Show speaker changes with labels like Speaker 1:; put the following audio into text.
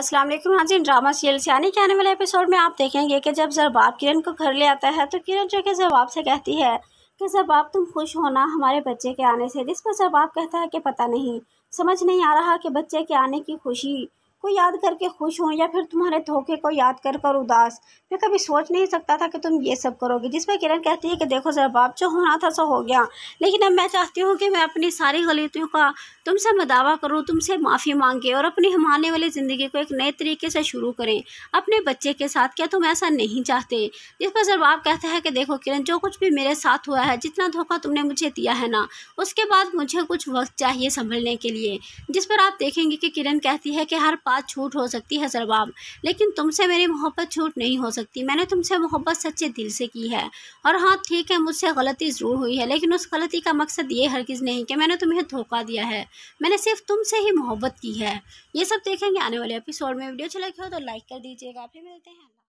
Speaker 1: अस्सलाम वालेकुम हाँ जी ड्रामा सीरियल से आने के आने वाले एपिसोड में आप देखेंगे कि जब जरबाब किरण को घर ले आता है तो किरण जो कि जरबाब से कहती है कि जरबाब तुम खुश होना हमारे बच्चे के आने से जिस पर जरबाब कहता है कि पता नहीं समझ नहीं आ रहा कि बच्चे के आने की खुशी को याद करके खुश हों या फिर तुम्हारे धोखे को याद कर कर उदास मैं कभी सोच नहीं सकता था कि तुम ये सब करोगे जिस पर किरण कहती है कि देखो बाप जो होना था सो हो गया लेकिन अब मैं चाहती हूँ कि मैं अपनी सारी गलतियों का तुमसे मदावा करूँ तुमसे माफ़ी मांगे और अपनी हम आने वाली ज़िंदगी को एक नए तरीके से शुरू करें अपने बच्चे के साथ क्या तुम ऐसा नहीं चाहते जिस पर जरबाब कहता है कि देखो किरण जो कुछ भी मेरे साथ हुआ है जितना धोखा तुमने मुझे दिया है ना उसके बाद मुझे कुछ वक्त चाहिए संभलने के लिए जिस पर आप देखेंगे कि किरण कहती है कि हर औकात छूट हो सकती है सरबाब लेकिन तुमसे मेरी मोहब्बत छूट नहीं हो सकती मैंने तुमसे मोहब्बत सच्चे दिल से की है और हाँ ठीक है मुझसे गलती ज़रूर हुई है लेकिन उस गलती का मकसद ये हरगिज़ नहीं कि मैंने तुम्हें धोखा दिया है मैंने सिर्फ तुमसे ही मोहब्बत की है ये सब देखेंगे आने वाले एपिसोड में वीडियो चला गया हो तो लाइक कर दीजिएगा फिर मिलते हैं